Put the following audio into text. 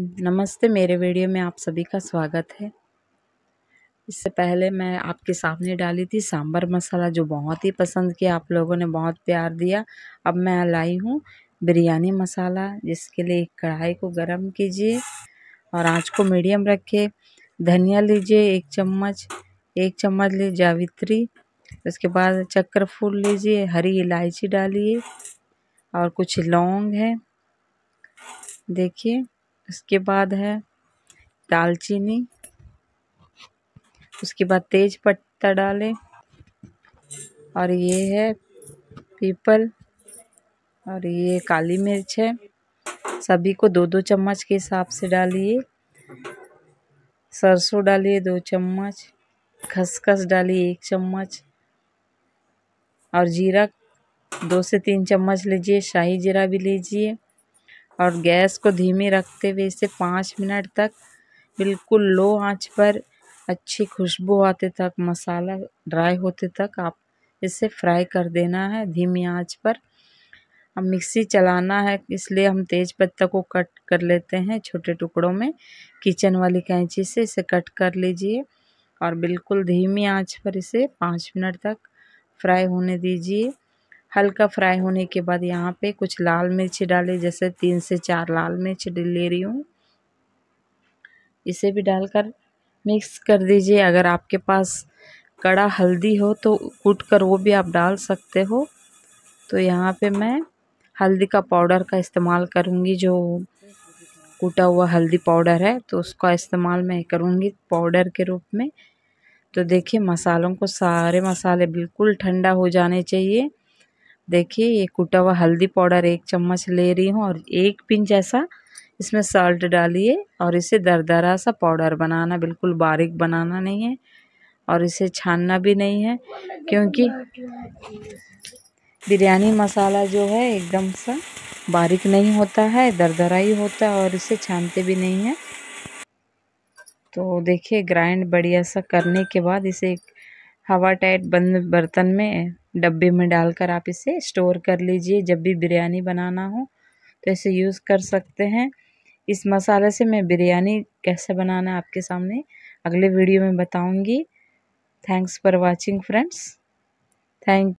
नमस्ते मेरे वीडियो में आप सभी का स्वागत है इससे पहले मैं आपके सामने डाली थी सांभर मसाला जो बहुत ही पसंद किया आप लोगों ने बहुत प्यार दिया अब मैं लाई हूँ बिरयानी मसाला जिसके लिए कढ़ाई को गरम कीजिए और आंच को मीडियम रखे धनिया लीजिए एक चम्मच एक चम्मच लीजिए जावित्री उसके बाद चक्कर फूल लीजिए हरी इलायची डालिए और कुछ लौंग है देखिए उसके बाद है दालचीनी उसके बाद तेज पत्ता डालें और ये है पीपल और ये काली मिर्च है सभी को दो दो चम्मच के हिसाब से डालिए सरसों डालिए दो चम्मच खसखस डालिए एक चम्मच और जीरा दो से तीन चम्मच लीजिए शाही जीरा भी लीजिए और गैस को धीमे रखते हुए इसे पाँच मिनट तक बिल्कुल लो आँच पर अच्छी खुशबू आते तक मसाला ड्राई होते तक आप इसे फ्राई कर देना है धीमी आँच पर अब मिक्सी चलाना है इसलिए हम तेज पत्ता को कट कर लेते हैं छोटे टुकड़ों में किचन वाली कैंची से इसे कट कर लीजिए और बिल्कुल धीमी आंच पर इसे पाँच मिनट तक फ्राई होने दीजिए हल्का फ्राई होने के बाद यहाँ पे कुछ लाल मिर्च डाले जैसे तीन से चार लाल मिर्च ले रही हूँ इसे भी डालकर मिक्स कर दीजिए अगर आपके पास कड़ा हल्दी हो तो कूट कर वो भी आप डाल सकते हो तो यहाँ पे मैं हल्दी का पाउडर का इस्तेमाल करूँगी जो कूटा हुआ हल्दी पाउडर है तो उसका इस्तेमाल मैं करूँगी पाउडर के रूप में तो देखिए मसालों को सारे मसाले बिल्कुल ठंडा हो जाने चाहिए देखिए ये कुटा हुआ हल्दी पाउडर एक चम्मच ले रही हूँ और एक पिंच ऐसा इसमें सॉल्ट डालिए और इसे दरदरा सा पाउडर बनाना बिल्कुल बारीक बनाना नहीं है और इसे छानना भी नहीं है क्योंकि बिरयानी मसाला जो है एकदम सा बारीक नहीं होता है दरदरा ही होता है और इसे छानते भी नहीं है तो देखिए ग्राइंड बढ़िया सा करने के बाद इसे हवा टाइट बंद बर्तन में डब्बे में डालकर आप इसे स्टोर कर लीजिए जब भी बिरयानी बनाना हो तो इसे यूज़ कर सकते हैं इस मसाले से मैं बिरयानी कैसे बनाना आपके सामने अगले वीडियो में बताऊंगी thanks for watching friends thank